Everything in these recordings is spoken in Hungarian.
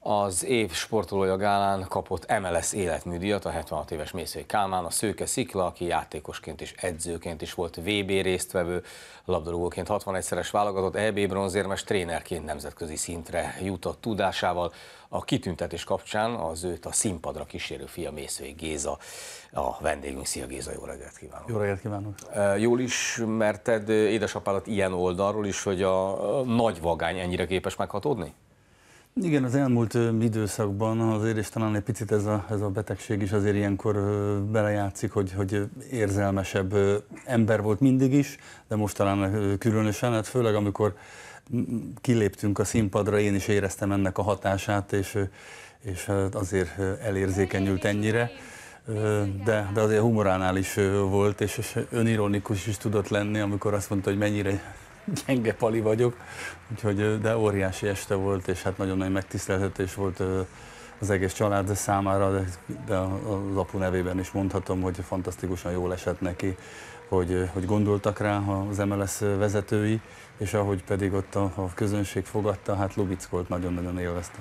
Az év sportolója gálán kapott MLS életműdíjat a 76 éves Mészői Kálmán, a Szőke Szikla, aki játékosként és edzőként is volt VB résztvevő, labdarúgóként 61-szeres válogatott EB bronzérmes trénerként nemzetközi szintre jutott tudásával. A kitüntetés kapcsán az őt a színpadra kísérő fia Mészői Géza, a vendégünk. Szia Géza, jó reggelt kívánok! Jó reggelt kívánok! Jól ismerted édesapádat ilyen oldalról is, hogy a nagy vagány ennyire képes meghatódni? Igen, az elmúlt időszakban azért, és talán egy picit ez a, ez a betegség is azért ilyenkor belejátszik, hogy, hogy érzelmesebb ember volt mindig is, de most talán különösen, hát főleg amikor kiléptünk a színpadra, én is éreztem ennek a hatását, és, és azért elérzékenyült ennyire de, de azért humoránál is volt, és, és önironikus is tudott lenni, amikor azt mondta, hogy mennyire gyenge pali vagyok, úgyhogy de óriási este volt, és hát nagyon nagy megtiszteltetés volt az egész család számára, de, az apu nevében is mondhatom, hogy fantasztikusan jól esett neki, hogy, hogy gondoltak rá az MLS vezetői, és ahogy pedig ott a, a közönség fogadta, hát lubickolt nagyon-nagyon élvezte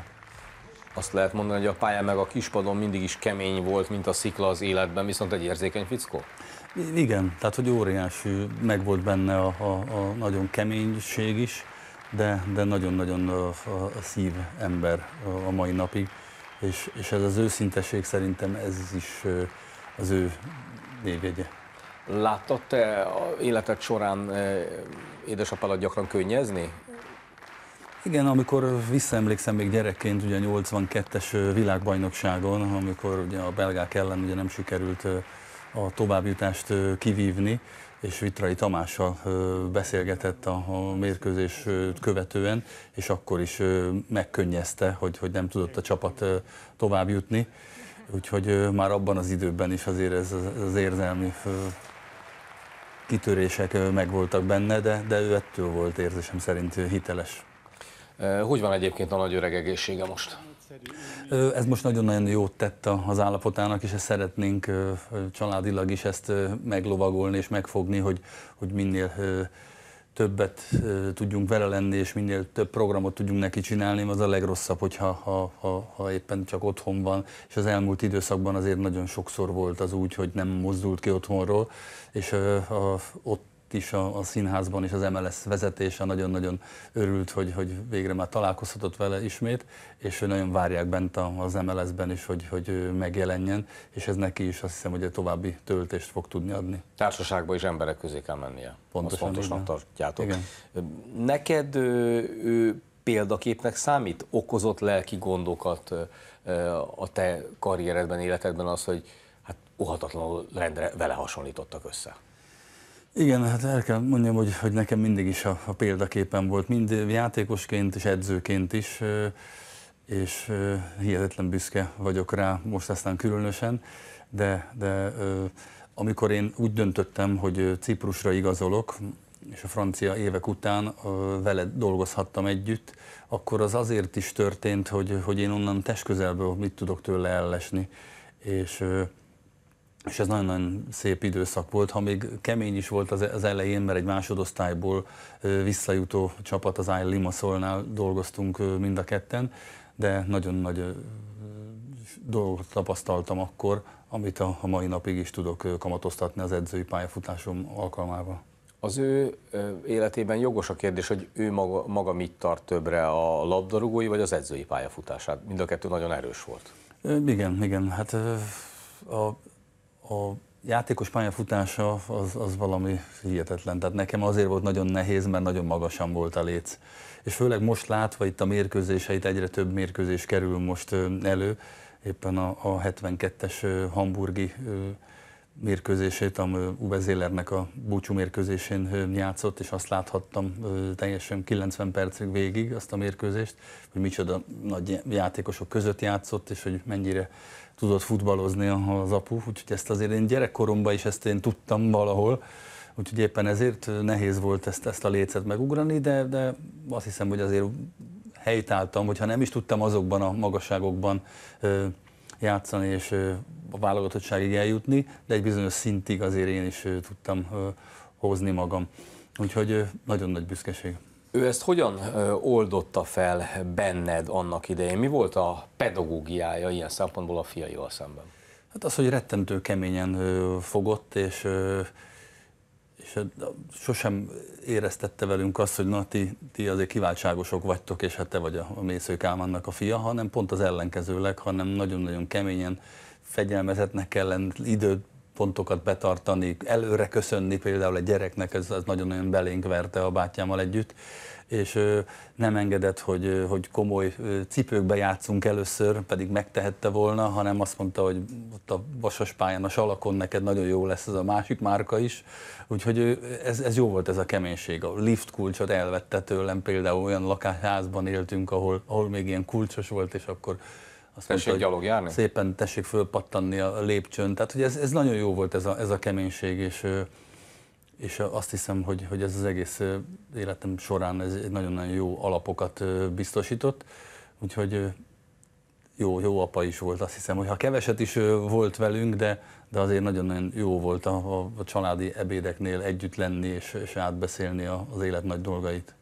azt lehet mondani, hogy a pálya meg a kispadon mindig is kemény volt, mint a szikla az életben, viszont egy érzékeny fickó? Igen, tehát hogy óriási, meg volt benne a, a, a nagyon keménység is, de, de nagyon-nagyon szív ember a mai napig, és, és ez az őszinteség szerintem ez is az ő névjegye. Láttad te életed során édesapádat gyakran könnyezni? Igen, amikor visszaemlékszem még gyerekként, ugye 82-es világbajnokságon, amikor ugye a belgák ellen ugye nem sikerült a továbbjutást kivívni, és Vitrai Tamással beszélgetett a, a mérkőzés követően, és akkor is megkönnyezte, hogy, hogy nem tudott a csapat tovább jutni. Úgyhogy már abban az időben is azért ez az érzelmi kitörések megvoltak benne, de, de ő ettől volt érzésem szerint hiteles. Hogy van egyébként a nagy öreg egészsége most? Ez most nagyon-nagyon jót tett az állapotának, és ezt szeretnénk családilag is ezt meglovagolni és megfogni, hogy, hogy minél többet tudjunk vele lenni, és minél több programot tudjunk neki csinálni, az a legrosszabb, hogyha ha, ha, ha éppen csak otthon van, és az elmúlt időszakban azért nagyon sokszor volt az úgy, hogy nem mozdult ki otthonról, és a, ott is a, a színházban, és az MLS vezetése nagyon-nagyon örült, hogy, hogy végre már találkozhatott vele ismét, és nagyon várják bent az MLS-ben is, hogy, hogy megjelenjen, és ez neki is azt hiszem, hogy egy további töltést fog tudni adni. Társaságba is emberek közé kell mennie. Pontosan, azt fontosnak igen. tartjátok. Igen. Neked ő példaképnek számít? Okozott lelki gondokat a te karrieredben, életedben az, hogy hát uhatatlanul rendre vele hasonlítottak össze? Igen, hát el kell mondjam, hogy, hogy nekem mindig is a, a példaképen volt, mind játékosként és edzőként is, és hihetetlen büszke vagyok rá, most aztán különösen, de, de amikor én úgy döntöttem, hogy Ciprusra igazolok, és a francia évek után vele dolgozhattam együtt, akkor az azért is történt, hogy, hogy én onnan testközelből mit tudok tőle ellesni, és és ez nagyon-nagyon szép időszak volt, ha még kemény is volt az, e- elején, mert egy másodosztályból visszajutó csapat az Áj Limassolnál dolgoztunk mind a ketten, de nagyon nagy dolgot tapasztaltam akkor, amit a mai napig is tudok kamatoztatni az edzői pályafutásom alkalmával. Az ő életében jogos a kérdés, hogy ő maga, maga mit tart többre, a labdarúgói vagy az edzői pályafutását? Mind a kettő nagyon erős volt. Igen, igen. Hát a a játékos pályafutása az, az valami hihetetlen. Tehát nekem azért volt nagyon nehéz, mert nagyon magasan volt a léc. És főleg most látva itt a mérkőzéseit, egyre több mérkőzés kerül most elő, éppen a, a 72-es hamburgi mérkőzését, ami Uwe Zélernek a búcsú mérkőzésén játszott, és azt láthattam teljesen 90 percig végig azt a mérkőzést, hogy micsoda nagy játékosok között játszott, és hogy mennyire tudott futballozni az apu, úgyhogy ezt azért én gyerekkoromban is ezt én tudtam valahol, úgyhogy éppen ezért nehéz volt ezt, ezt a lécet megugrani, de, de azt hiszem, hogy azért helytáltam, hogyha nem is tudtam azokban a magasságokban játszani és a válogatottságig eljutni, de egy bizonyos szintig azért én is tudtam hozni magam. Úgyhogy nagyon nagy büszkeség. Ő ezt hogyan oldotta fel benned annak idején? Mi volt a pedagógiája ilyen szempontból a fiaival szemben? Hát az, hogy rettentő keményen fogott, és, és sosem éreztette velünk azt, hogy na, ti, ti azért kiváltságosok vagytok, és hát te vagy a, a Mésző Kálmánnak a fia, hanem pont az ellenkezőleg, hanem nagyon-nagyon keményen fegyelmezetnek kell lenni, időpontokat betartani, előre köszönni például a gyereknek, ez, ez nagyon-nagyon belénk verte a bátyámmal együtt, és nem engedett, hogy, hogy komoly cipőkbe játszunk először, pedig megtehette volna, hanem azt mondta, hogy ott a vasas pályán, a salakon neked nagyon jó lesz ez a másik márka is, úgyhogy ez, ez jó volt ez a keménység. A lift kulcsot elvette tőlem, például olyan lakásházban éltünk, ahol, ahol még ilyen kulcsos volt, és akkor azt tessék mondta, gyalog járni? Szépen tessék fölpattanni a lépcsőn. Tehát, hogy ez, ez nagyon jó volt ez a, ez a keménység, és, és azt hiszem, hogy, hogy ez az egész életem során ez nagyon-nagyon jó alapokat biztosított. Úgyhogy jó, jó apa is volt, azt hiszem, hogy ha keveset is volt velünk, de, de azért nagyon-nagyon jó volt a, a, családi ebédeknél együtt lenni és, és átbeszélni az élet nagy dolgait.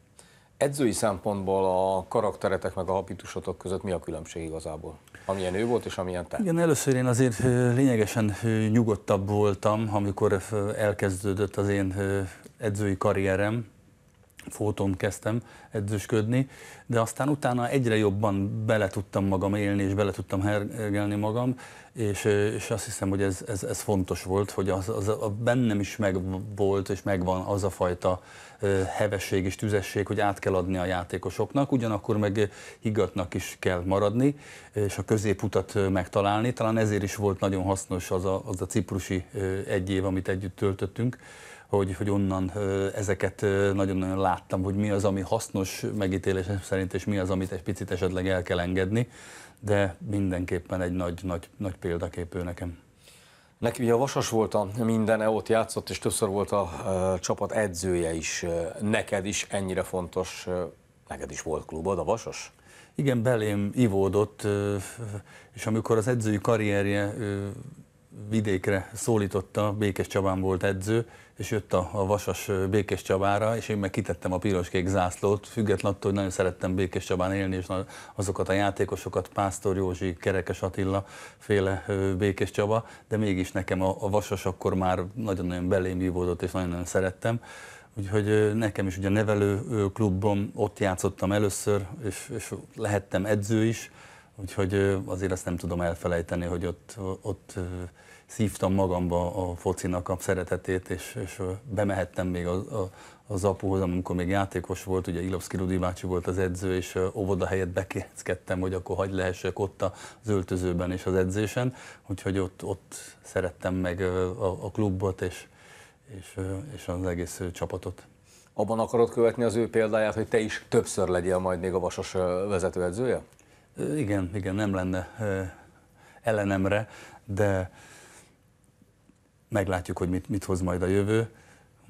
Edzői szempontból a karakteretek meg a habitusotok között mi a különbség igazából? Amilyen ő volt és amilyen te? Igen, először én azért lényegesen nyugodtabb voltam, amikor elkezdődött az én edzői karrierem, fóton kezdtem edzősködni, de aztán utána egyre jobban bele tudtam magam élni, és bele tudtam hergelni magam, és, és azt hiszem, hogy ez, ez, ez fontos volt, hogy az, az a, bennem is megvolt, és megvan az a fajta hevesség és tüzesség, hogy át kell adni a játékosoknak, ugyanakkor meg higgatnak is kell maradni, és a középutat megtalálni. Talán ezért is volt nagyon hasznos az a, az a ciprusi egy év, amit együtt töltöttünk, hogy, hogy onnan ezeket nagyon-nagyon láttam, hogy mi az, ami hasznos megítélésem szerint, és mi az, amit egy picit esetleg el kell engedni, de mindenképpen egy nagy, nagy, nagy példaképő nekem. Neki ugye a Vasas volt a minden, e ott játszott, és többször volt a csapat edzője is. Neked is ennyire fontos, neked is volt klubod, a Vasas? Igen, belém ivódott, és amikor az edzői karrierje vidékre szólította, Békés Csabán volt edző, és jött a, a vasas Békés Csabára, és én meg kitettem a piros-kék zászlót, független attól, hogy nagyon szerettem Békés Csabán élni, és azokat a játékosokat, Pásztor Józsi, Kerekes Attila, féle Békés Csaba, de mégis nekem a, a vasas akkor már nagyon-nagyon belém vívódott, és nagyon-nagyon szerettem. Úgyhogy nekem is ugye nevelő klubban ott játszottam először, és, és lehettem edző is, Úgyhogy azért ezt nem tudom elfelejteni, hogy ott, ott szívtam magamba a focinak a szeretetét, és, és bemehettem még a, a, az apuhoz, amikor még játékos volt, ugye Ilovszki Rudi bácsi volt az edző, és óvoda helyett bekérdezkedtem, hogy akkor hagy lehessek ott az öltözőben és az edzésen, úgyhogy ott, ott szerettem meg a, a klubot és, és, és az egész csapatot. Abban akarod követni az ő példáját, hogy te is többször legyél majd még a Vasas vezetőedzője? Igen, igen, nem lenne ellenemre, de meglátjuk, hogy mit, mit hoz majd a jövő.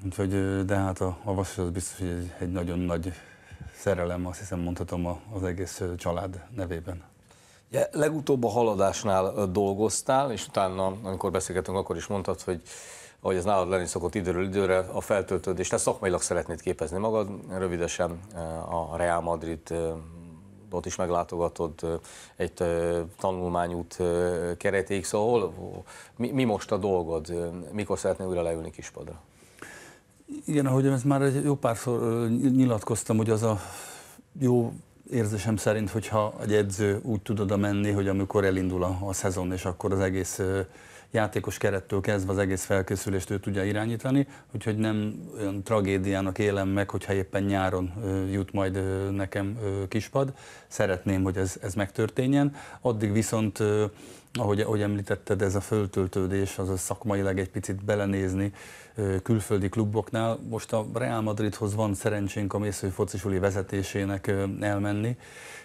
Úgyhogy, de hát a, a Vasas az biztos, hogy egy, egy nagyon nagy szerelem, azt hiszem mondhatom a, az egész család nevében. Ja, legutóbb a haladásnál dolgoztál, és utána, amikor beszélgetünk, akkor is mondtad, hogy ahogy ez nálad lenni szokott időről időre, a feltöltődés, te szakmailag szeretnéd képezni magad, rövidesen a Real Madrid ott is meglátogatod egy tanulmányút keretéig, szóval mi, mi most a dolgod? Mikor szeretnél újra leülni kispadra? Igen, ahogy ezt már egy jó párszor nyilatkoztam, hogy az a jó érzésem szerint, hogyha egy edző úgy tud oda menni, hogy amikor elindul a, a szezon, és akkor az egész játékos kerettől kezdve az egész felkészülést ő tudja irányítani, úgyhogy nem olyan tragédiának élem meg, hogyha éppen nyáron jut majd nekem kispad. Szeretném, hogy ez, ez megtörténjen. Addig viszont ahogy, ahogy említetted, ez a föltöltődés, az a szakmailag egy picit belenézni külföldi kluboknál. Most a Real Madridhoz van szerencsénk a Mészői Focisuli vezetésének elmenni,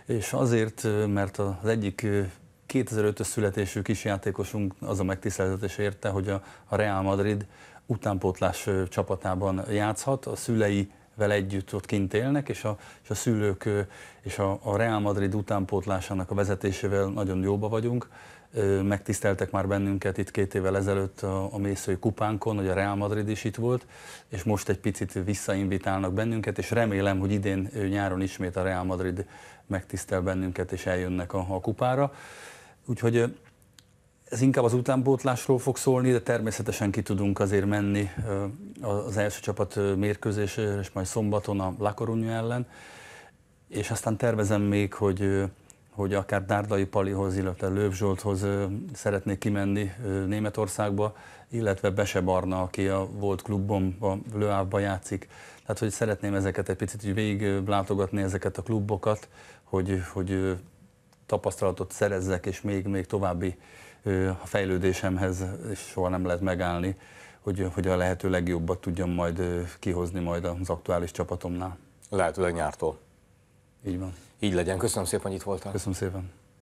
és azért, mert az egyik 2005-ös születésű kisjátékosunk az a megtiszteltetés érte, hogy a, a Real Madrid utánpótlás csapatában játszhat, a szülei vele együtt ott kint élnek, és a, és a szülők és a, a Real Madrid utánpótlásának a vezetésével nagyon jóba vagyunk. Megtiszteltek már bennünket itt két évvel ezelőtt a, a Mészői kupánkon, hogy a Real Madrid is itt volt, és most egy picit visszainvitálnak bennünket, és remélem, hogy idén nyáron ismét a Real Madrid megtisztel bennünket, és eljönnek a, a kupára. Úgyhogy ez inkább az utánpótlásról fog szólni, de természetesen ki tudunk azért menni az első csapat mérkőzésére, és majd szombaton a La Coruña ellen. És aztán tervezem még, hogy, hogy akár Dárdai Palihoz, illetve Lőv Zsolthoz szeretnék kimenni Németországba, illetve Bese Barna, aki a volt klubomban, Lőávba játszik. Tehát, hogy szeretném ezeket egy picit végig látogatni, ezeket a klubokat, hogy, hogy tapasztalatot szerezzek, és még, még további a fejlődésemhez és soha nem lehet megállni, hogy, hogy a lehető legjobbat tudjam majd kihozni majd az aktuális csapatomnál. Lehetőleg nyártól. Így van. Így legyen. Köszönöm szépen, hogy itt voltál. Köszönöm szépen.